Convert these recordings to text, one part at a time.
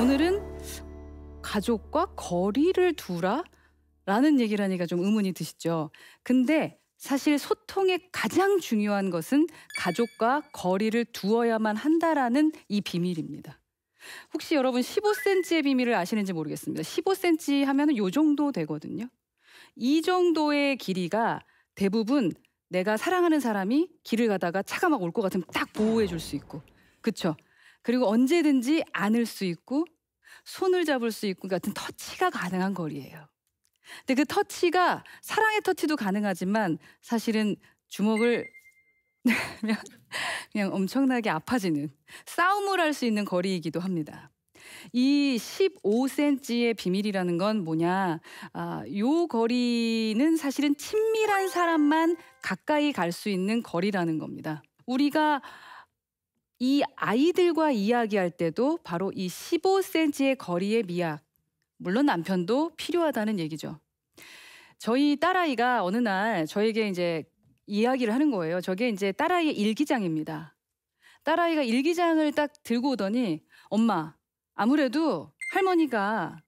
오늘은 가족과 거리를 두라? 라는 얘기를 하니까 좀 의문이 드시죠. 근데 사실 소통의 가장 중요한 것은 가족과 거리를 두어야만 한다라는 이 비밀입니다. 혹시 여러분 15cm의 비밀을 아시는지 모르겠습니다. 15cm 하면은 요 정도 되거든요. 이 정도의 길이가 대부분 내가 사랑하는 사람이 길을 가다가 차가 막 올 것 같으면 딱 보호해 줄 수 있고. 그렇죠? 그리고 언제든지 안을 수 있고 손을 잡을 수 있고 같은 터치가 가능한 거리예요. 근데 그 터치가 사랑의 터치도 가능하지만 사실은 주먹을 그냥, 그냥 엄청나게 아파지는 싸움을 할 수 있는 거리이기도 합니다. 이 15cm의 비밀이라는 건 뭐냐? 아, 요 거리는 사실은 친밀한 사람만 가까이 갈 수 있는 거리라는 겁니다. 우리가 이 아이들과 이야기할 때도 바로 이 15cm의 거리의 미약, 물론 남편도 필요하다는 얘기죠. 저희 딸아이가 어느 날 저에게 이제 이야기를 하는 거예요. 저게 이제 딸아이의 일기장입니다. 딸아이가 일기장을 딱 들고 오더니 엄마, 아무래도 할머니가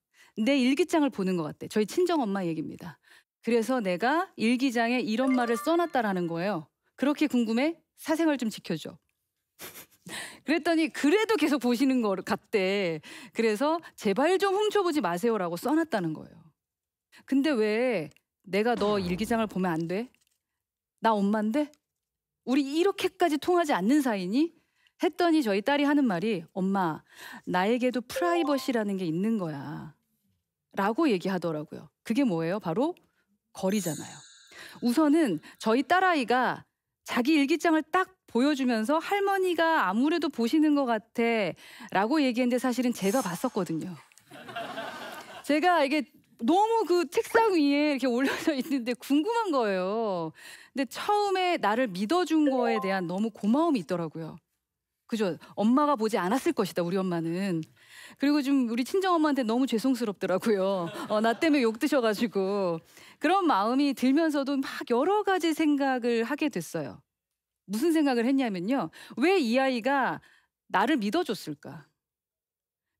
내 일기장을 보는 것 같대. 저희 친정엄마 얘기입니다. 그래서 내가 일기장에 이런 말을 써놨다라는 거예요. 그렇게 궁금해? 사생활 좀 지켜줘. 그랬더니 그래도 계속 보시는 거 같대. 그래서 제발 좀 훔쳐보지 마세요라고 써놨다는 거예요. 근데 왜 내가 너 일기장을 보면 안 돼? 나 엄마인데? 우리 이렇게까지 통하지 않는 사이니? 했더니 저희 딸이 하는 말이 엄마 나에게도 프라이버시라는 게 있는 거야 라고 얘기하더라고요 그게 뭐예요 바로 거리잖아요 우선은 저희 딸아이가 자기 일기장을 딱 보여주면서 할머니가 아무래도 보시는 것 같아 라고 얘기했는데 사실은 제가 봤었거든요. 제가 이게 너무 그 책상 위에 이렇게 올려져 있는데 궁금한 거예요. 근데 처음에 나를 믿어준 거에 대한 너무 고마움이 있더라고요. 그죠? 엄마가 보지 않았을 것이다, 우리 엄마는. 그리고 좀 우리 친정엄마한테 너무 죄송스럽더라고요. 어, 나 때문에 욕 드셔가지고. 그런 마음이 들면서도 막 여러 가지 생각을 하게 됐어요. 무슨 생각을 했냐면요. 왜 이 아이가 나를 믿어줬을까?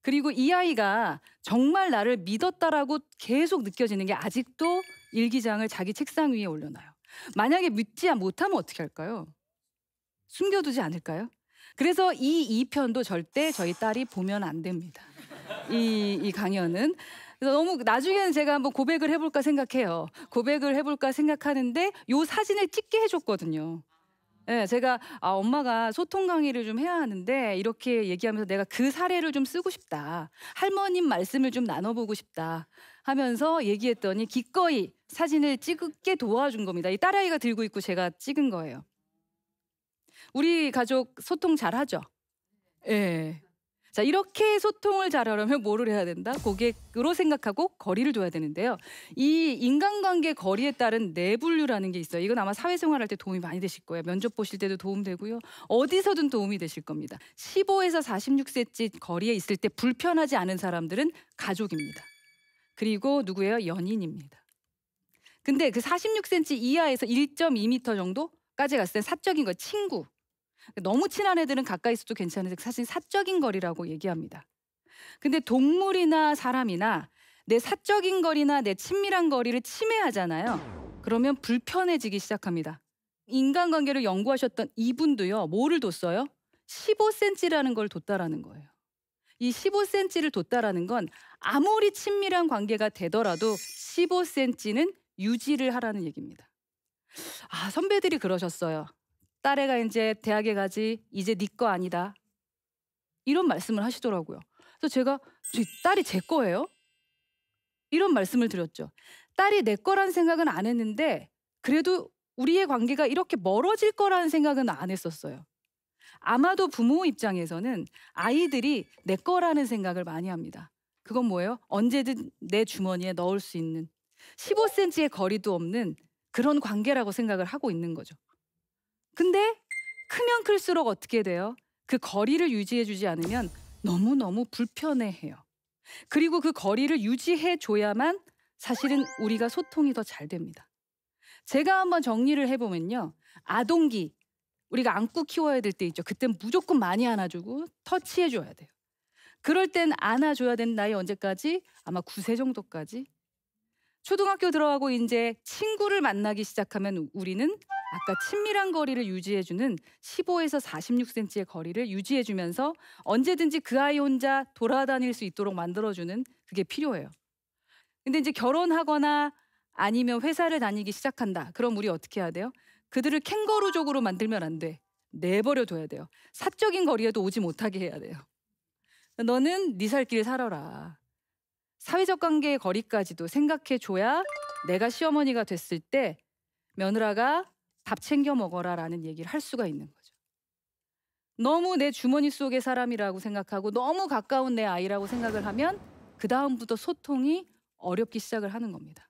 그리고 이 아이가 정말 나를 믿었다라고 계속 느껴지는 게 아직도 일기장을 자기 책상 위에 올려놔요. 만약에 믿지 못하면 어떻게 할까요? 숨겨두지 않을까요? 그래서 이 2편도 절대 저희 딸이 보면 안 됩니다. 이, 이 강연은. 그래서 너무 나중에는 제가 한번 고백을 해볼까 생각해요. 고백을 해볼까 생각하는데 요 사진을 찍게 해줬거든요. 네, 제가 아, 엄마가 소통 강의를 좀 해야 하는데 이렇게 얘기하면서 내가 그 사례를 좀 쓰고 싶다. 할머님 말씀을 좀 나눠보고 싶다. 하면서 얘기했더니 기꺼이 사진을 찍게 도와준 겁니다. 이 딸아이가 들고 있고 제가 찍은 거예요. 우리 가족 소통 잘하죠? 예. 네. 자, 이렇게 소통을 잘하려면 뭐를 해야 된다? 고객으로 생각하고 거리를 둬야 되는데요. 이 인간관계 거리에 따른 내분류라는 게 있어요. 이건 아마 사회생활할 때 도움이 많이 되실 거예요. 면접 보실 때도 도움되고요. 어디서든 도움이 되실 겁니다. 15에서 4 6세 m 거리에 있을 때 불편하지 않은 사람들은 가족입니다. 그리고 누구예요? 연인입니다. 근데 그 46cm 이하에서 1.2m 정도까지 갔을 때 사적인 거 친구 너무 친한 애들은 가까이있어도 괜찮은데 사실 사적인 거리라고 얘기합니다. 근데 동물이나 사람이나 내 사적인 거리나 내 친밀한 거리를 침해하잖아요. 그러면 불편해지기 시작합니다. 인간관계를 연구하셨던 이분도요. 뭐를 뒀어요? 15cm라는 걸 뒀다라는 거예요. 이 15cm를 뒀다라는 건 아무리 친밀한 관계가 되더라도 15cm는 유지를 하라는 얘기입니다. 아, 선배들이 그러셨어요. 딸애가 이제 대학에 가지 이제 네 거 아니다 이런 말씀을 하시더라고요. 그래서 제가 저 딸이 제 거예요? 이런 말씀을 드렸죠. 딸이 내 거란 생각은 안 했는데 그래도 우리의 관계가 이렇게 멀어질 거라는 생각은 안 했었어요. 아마도 부모 입장에서는 아이들이 내 거라는 생각을 많이 합니다. 그건 뭐예요? 언제든 내 주머니에 넣을 수 있는 15cm의 거리도 없는 그런 관계라고 생각을 하고 있는 거죠. 근데 크면 클수록 어떻게 돼요? 그 거리를 유지해주지 않으면 너무너무 불편해해요. 그리고 그 거리를 유지해줘야만 사실은 우리가 소통이 더 잘 됩니다. 제가 한번 정리를 해보면요. 아동기, 우리가 안고 키워야 될 때 있죠. 그땐 무조건 많이 안아주고 터치해줘야 돼요. 그럴 땐 안아줘야 되는 나이 언제까지? 아마 9세 정도까지. 초등학교 들어가고 이제 친구를 만나기 시작하면 우리는 아까 친밀한 거리를 유지해주는 15에서 46cm의 거리를 유지해주면서 언제든지 그 아이 혼자 돌아다닐 수 있도록 만들어주는 그게 필요해요. 근데 이제 결혼하거나 아니면 회사를 다니기 시작한다. 그럼 우리 어떻게 해야 돼요? 그들을 캥거루족으로 만들면 안 돼. 내버려 둬야 돼요. 사적인 거리에도 오지 못하게 해야 돼요. 너는 네살길 살아라. 사회적 관계의 거리까지도 생각해 줘야 내가 시어머니가 됐을 때 며느라가 밥 챙겨 먹어라라는 얘기를 할 수가 있는 거죠. 너무 내 주머니 속의 사람이라고 생각하고 너무 가까운 내 아이라고 생각을 하면 그 다음부터 소통이 어렵기 시작을 하는 겁니다.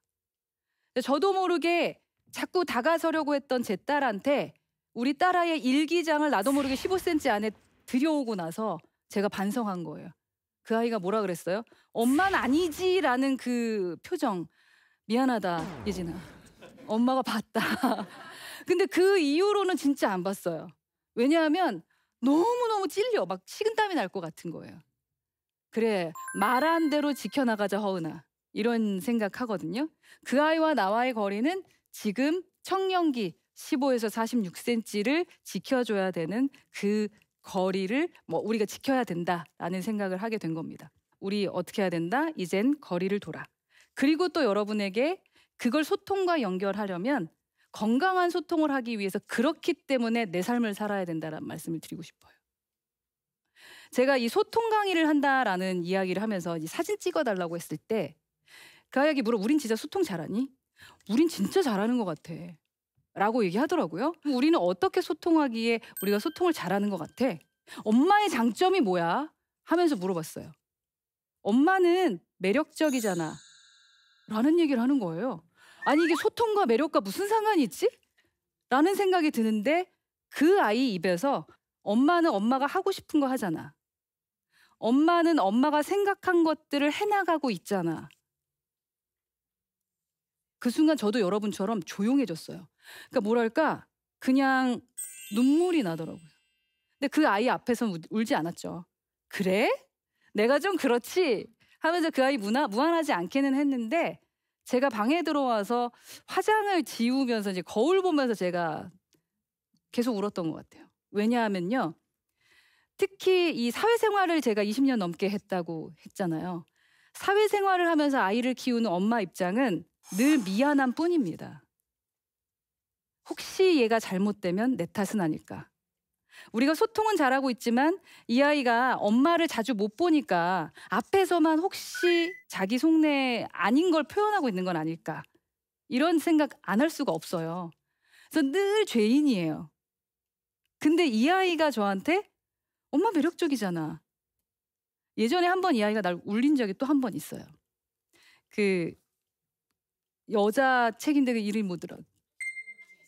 저도 모르게 자꾸 다가서려고 했던 제 딸한테 우리 딸아의 이 일기장을 나도 모르게 15cm 안에 들여오고 나서 제가 반성한 거예요. 그 아이가 뭐라 그랬어요? 엄마는 아니지라는 그 표정. 미안하다, 예진아. 엄마가 봤다. 근데 그 이후로는 진짜 안 봤어요. 왜냐하면 너무너무 찔려. 막 식은땀이 날 것 같은 거예요. 그래, 말한 대로 지켜나가자, 허은아. 이런 생각하거든요. 그 아이와 나와의 거리는 지금 청년기 15에서 46cm를 지켜줘야 되는 그 거리를 뭐 우리가 지켜야 된다라는 생각을 하게 된 겁니다. 우리 어떻게 해야 된다? 이젠 거리를 돌아. 그리고 또 여러분에게 그걸 소통과 연결하려면 건강한 소통을 하기 위해서 그렇기 때문에 내 삶을 살아야 된다는 라 말씀을 드리고 싶어요. 제가 이 소통 강의를 한다라는 이야기를 하면서 사진 찍어달라고 했을 때 그 아이에게 물어 우린 진짜 소통 잘하니? 우린 진짜 잘하는 것 같아. 라고 얘기하더라고요. 우리는 어떻게 소통하기에 우리가 소통을 잘하는 것 같아? 엄마의 장점이 뭐야? 하면서 물어봤어요. 엄마는 매력적이잖아. 라는 얘기를 하는 거예요. 아니 이게 소통과 매력과 무슨 상관이 있지? 라는 생각이 드는데 그 아이 입에서 엄마는 엄마가 하고 싶은 거 하잖아. 엄마는 엄마가 생각한 것들을 해나가고 있잖아. 그 순간 저도 여러분처럼 조용해졌어요. 그러니까 뭐랄까 그냥 눈물이 나더라고요. 근데 그 아이 앞에서 울지 않았죠. 그래? 내가 좀 그렇지 하면서 그 아이 무난 무한하지 않기는 했는데 제가 방에 들어와서 화장을 지우면서 이제 거울 보면서 제가 계속 울었던 것 같아요. 왜냐하면요. 특히 이 사회생활을 제가 20년 넘게 했다고 했잖아요. 사회생활을 하면서 아이를 키우는 엄마 입장은 늘 미안함 뿐입니다. 혹시 얘가 잘못되면 내 탓은 아닐까. 우리가 소통은 잘하고 있지만 이 아이가 엄마를 자주 못 보니까 앞에서만 혹시 자기 속내 아닌 걸 표현하고 있는 건 아닐까 이런 생각 안 할 수가 없어요. 그래서 늘 죄인이에요. 근데 이 아이가 저한테 엄마 매력적이잖아. 예전에 한 번 이 아이가 날 울린 적이 또 한 번 있어요. 그 여자 책인데 그 이름이 뭐더라?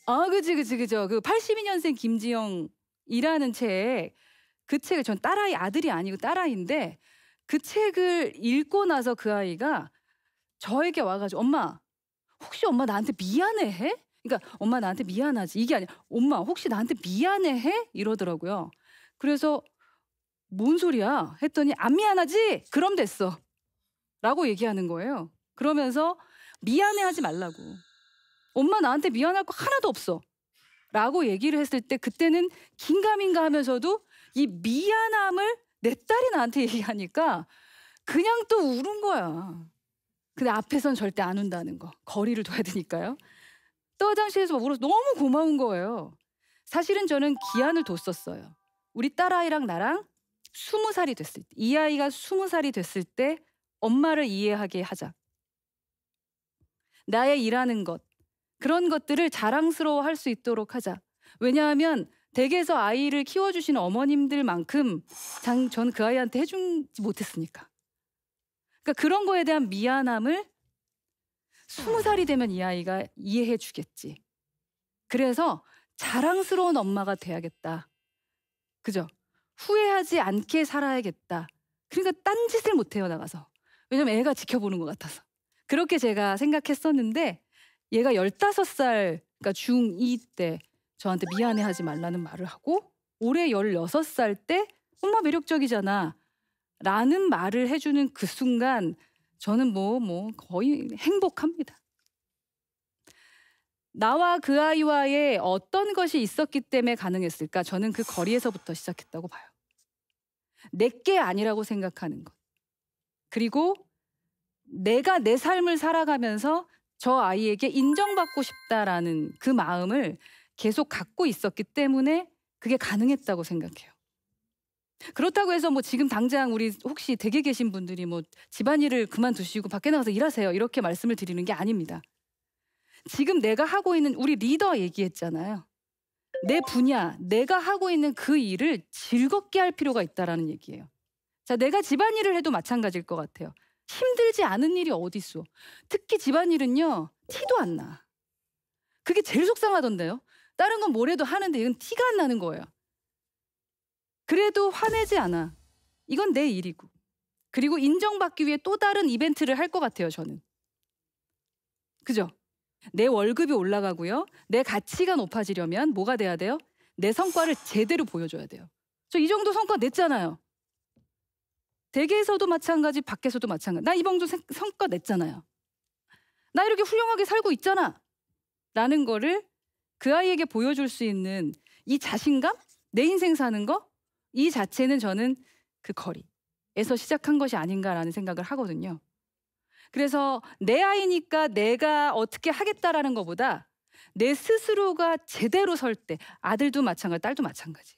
아, 그지, 그지, 그죠. 그 82년생 김지영 이라는 책, 그 책을 전 딸아이 아들이 아니고 딸아이인데 그 책을 읽고 나서 그 아이가 저에게 와가지고 엄마 혹시 엄마 나한테 미안해해? 그러니까 엄마 나한테 미안하지 이게 아니야 엄마 혹시 나한테 미안해해? 이러더라고요. 그래서 뭔 소리야? 했더니 안 미안하지? 그럼 됐어. 라고 얘기하는 거예요. 그러면서 미안해하지 말라고. 엄마 나한테 미안할 거 하나도 없어. 라고 얘기를 했을 때 그때는 긴가민가 하면서도 이 미안함을 내 딸이 나한테 얘기하니까 그냥 또 울은 거야. 근데 앞에선 절대 안 운다는 거. 거리를 둬야 되니까요. 떠장실에서 울어서 너무 고마운 거예요. 사실은 저는 기한을 뒀었어요. 우리 딸아이랑 나랑 스무 살이 됐을 때, 이 아이가 스무 살이 됐을 때 엄마를 이해하게 하자. 나의 일하는 것, 그런 것들을 자랑스러워 할 수 있도록 하자. 왜냐하면 댁에서 아이를 키워주시는 어머님들만큼 전그 아이한테 해주지 못했으니까. 그러니까 그런 거에 대한 미안함을 스무 살이 되면 이 아이가 이해해 주겠지. 그래서 자랑스러운 엄마가 돼야겠다. 그죠? 후회하지 않게 살아야겠다. 그러니까 딴짓을 못해요, 나가서. 왜냐면 애가 지켜보는 것 같아서. 그렇게 제가 생각했었는데 얘가 15살 그러니까 중2 때 저한테 미안해하지 말라는 말을 하고 올해 16살 때 엄마 매력적이잖아 라는 말을 해주는 그 순간 저는 뭐뭐 뭐 거의 행복합니다. 나와 그 아이와의 어떤 것이 있었기 때문에 가능했을까? 저는 그 거리에서부터 시작했다고 봐요. 내 게 아니라고 생각하는 것. 그리고 내가 내 삶을 살아가면서 저 아이에게 인정받고 싶다라는 그 마음을 계속 갖고 있었기 때문에 그게 가능했다고 생각해요. 그렇다고 해서 뭐 지금 당장 우리 혹시 댁에 계신 분들이 뭐 집안일을 그만두시고 밖에 나가서 일하세요. 이렇게 말씀을 드리는 게 아닙니다. 지금 내가 하고 있는 우리 리더 얘기했잖아요. 내 분야, 내가 하고 있는 그 일을 즐겁게 할 필요가 있다라는 얘기예요. 자, 내가 집안일을 해도 마찬가지일 것 같아요. 힘들지 않은 일이 어딨어 특히 집안일은요. 티도 안 나. 그게 제일 속상하던데요. 다른 건 뭐래도 하는데 이건 티가 안 나는 거예요. 그래도 화내지 않아. 이건 내 일이고. 그리고 인정받기 위해 또 다른 이벤트를 할 것 같아요, 저는. 그죠? 내 월급이 올라가고요. 내 가치가 높아지려면 뭐가 돼야 돼요? 내 성과를 제대로 보여줘야 돼요. 저 이 정도 성과 냈잖아요. 댁에서도 마찬가지, 밖에서도 마찬가지. 나 이번주 성과 냈잖아요. 나 이렇게 훌륭하게 살고 있잖아. 라는 거를 그 아이에게 보여줄 수 있는 이 자신감? 내 인생 사는 거? 이 자체는 저는 그 거리에서 시작한 것이 아닌가라는 생각을 하거든요. 그래서 내 아이니까 내가 어떻게 하겠다라는 것보다 내 스스로가 제대로 설 때 아들도 마찬가지, 딸도 마찬가지.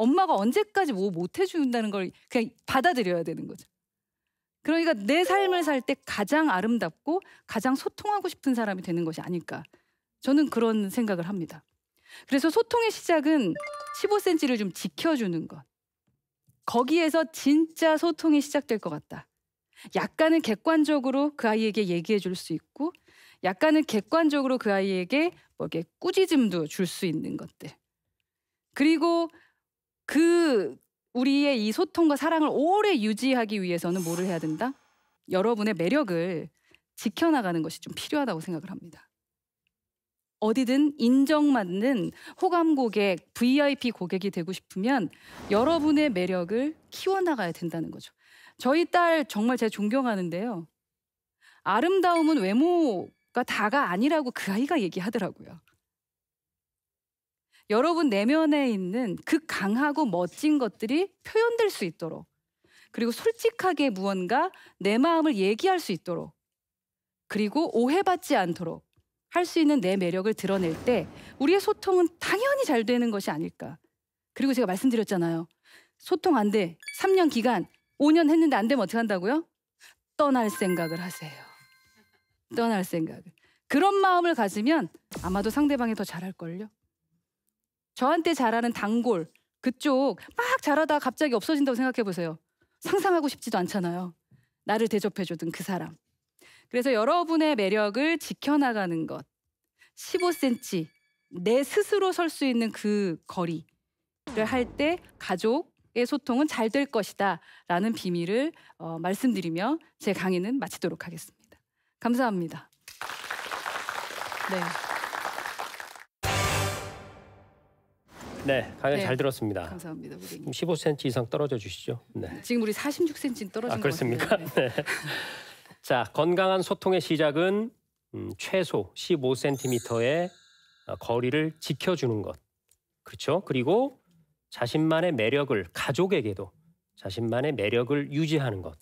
엄마가 언제까지 뭐못 해준다는 걸 그냥 받아들여야 되는 거죠. 그러니까 내 삶을 살 때 가장 아름답고 가장 소통하고 싶은 사람이 되는 것이 아닐까. 저는 그런 생각을 합니다. 그래서 소통의 시작은 15cm를 좀 지켜주는 것. 거기에서 진짜 소통이 시작될 것 같다. 약간은 객관적으로 그 아이에게 얘기해 줄 수 있고, 약간은 객관적으로 그 아이에게 뭐 이렇게 꾸짖음도 줄 수 있는 것들. 그리고 그 우리의 이 소통과 사랑을 오래 유지하기 위해서는 뭐를 해야 된다? 여러분의 매력을 지켜나가는 것이 좀 필요하다고 생각을 합니다. 어디든 인정받는 호감 고객, VIP 고객이 되고 싶으면 여러분의 매력을 키워나가야 된다는 거죠. 저희 딸 정말 제가 존경하는데요. 아름다움은 외모가 다가 아니라고 그 아이가 얘기하더라고요. 여러분 내면에 있는 그 강하고 멋진 것들이 표현될 수 있도록 그리고 솔직하게 무언가 내 마음을 얘기할 수 있도록 그리고 오해받지 않도록 할 수 있는 내 매력을 드러낼 때 우리의 소통은 당연히 잘 되는 것이 아닐까. 그리고 제가 말씀드렸잖아요. 소통 안 돼. 3년 기간, 5년 했는데 안 되면 어떻게 한다고요? 떠날 생각을 하세요. 떠날 생각을. 그런 마음을 가지면 아마도 상대방이 더 잘할걸요? 저한테 잘하는 단골 그쪽 막자라다 갑자기 없어진다고 생각해 보세요. 상상하고 싶지도 않잖아요. 나를 대접해 주던 그 사람. 그래서 여러분의 매력을 지켜나가는 것. 15cm 내 스스로 설 수 있는 그 거리를 할 때 가족의 소통은 잘 될 것이다 라는 비밀을 어, 말씀드리며 제 강의는 마치도록 하겠습니다. 감사합니다. 네. 네, 강연 네. 잘 들었습니다. 감사합니다, 고객님. 15cm 음, 이상 떨어져 주시죠. 네. 지금 우리 46cm 떨어진 아, 그렇습니까? 네. 네. 자, 건강한 소통의 시작은 음, 최소 15cm의 어, 거리를 지켜주는 것. 그렇죠? 그리고 자신만의 매력을 가족에게도 자신만의 매력을 유지하는 것.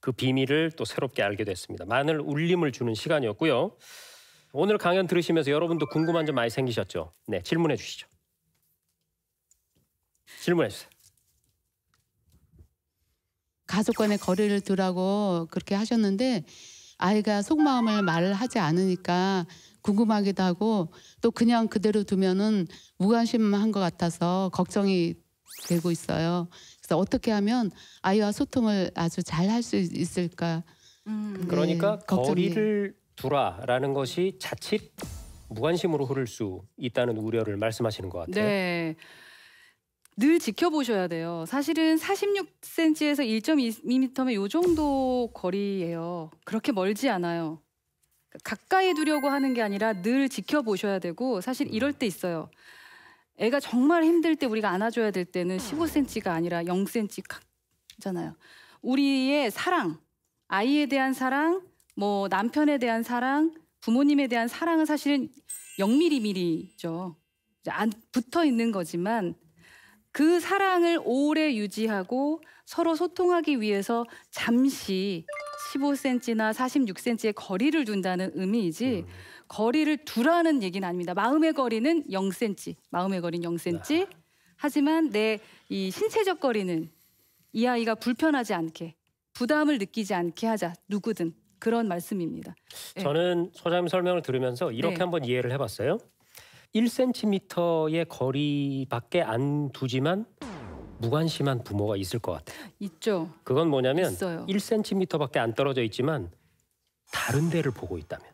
그 비밀을 또 새롭게 알게 됐습니다. 많은 울림을 주는 시간이었고요. 오늘 강연 들으시면서 여러분도 궁금한 점 많이 생기셨죠? 네, 질문해 주시죠. 질문해 주세요. 가족 간의 거리를 두라고 그렇게 하셨는데 아이가 속마음을 말하지 않으니까 궁금하기도 하고 또 그냥 그대로 두면은 무관심한 것 같아서 걱정이 되고 있어요. 그래서 어떻게 하면 아이와 소통을 아주 잘 할 수 있을까? 음. 그러니까 네, 거리를 두라라는 것이 자칫 무관심으로 흐를 수 있다는 우려를 말씀하시는 것 같아요. 네. 늘 지켜보셔야 돼요. 사실은 46cm에서 1.2m면 요 정도 거리예요. 그렇게 멀지 않아요. 가까이 두려고 하는 게 아니라 늘 지켜보셔야 되고 사실 음. 이럴 때 있어요. 애가 정말 힘들 때 우리가 안아줘야 될 때는 15cm가 아니라 0cm잖아요. 우리의 사랑, 아이에 대한 사랑, 뭐 남편에 대한 사랑, 부모님에 대한 사랑은 사실은 0mm미리죠. 안 붙어 있는 거지만 그 사랑을 오래 유지하고 서로 소통하기 위해서 잠시 15cm나 46cm의 거리를 둔다는 의미이지 음. 거리를 두라는 얘기는 아닙니다. 마음의 거리는 0cm, 마음의 거리는 0cm. 아. 하지만 내 이 신체적 거리는 이 아이가 불편하지 않게 부담을 느끼지 않게 하자 누구든 그런 말씀입니다. 예. 저는 소장님 설명을 들으면서 이렇게 네. 한번 이해를 해봤어요. 1cm의 거리밖에 안 두지만 무관심한 부모가 있을 것 같아요. 있죠. 그건 뭐냐면 있어요. 1cm밖에 안 떨어져 있지만 다른 데를 보고 있다면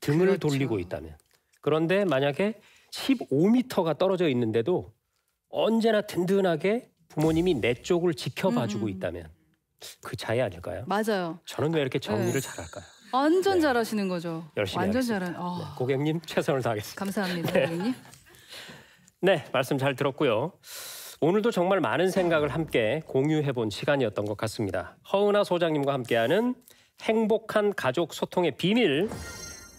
등을 그렇죠. 돌리고 있다면 그런데 만약에 15m가 떨어져 있는데도 언제나 든든하게 부모님이 내 쪽을 지켜봐주고 음. 있다면 그 차이 아닐까요? 맞아요. 저는 왜 이렇게 정리를 네. 잘할까요? 완전 네. 잘하시는 거죠. 열심히 완전 잘하. 아. 어. 네, 고객님 최선을 다하겠습니다. 감사합니다, 네. 고객님. 네, 말씀 잘 들었고요. 오늘도 정말 많은 생각을 함께 공유해본 시간이었던 것 같습니다. 허은아 소장님과 함께하는 행복한 가족 소통의 비밀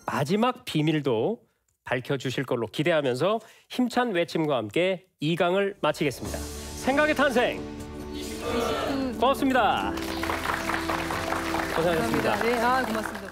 마지막 비밀도 밝혀주실 걸로 기대하면서 힘찬 외침과 함께 이 강을 마치겠습니다. 생각의 탄생. 그 고맙습니다. 고생하셨습니다. 감사합니다. 네, 아, 고맙습니다.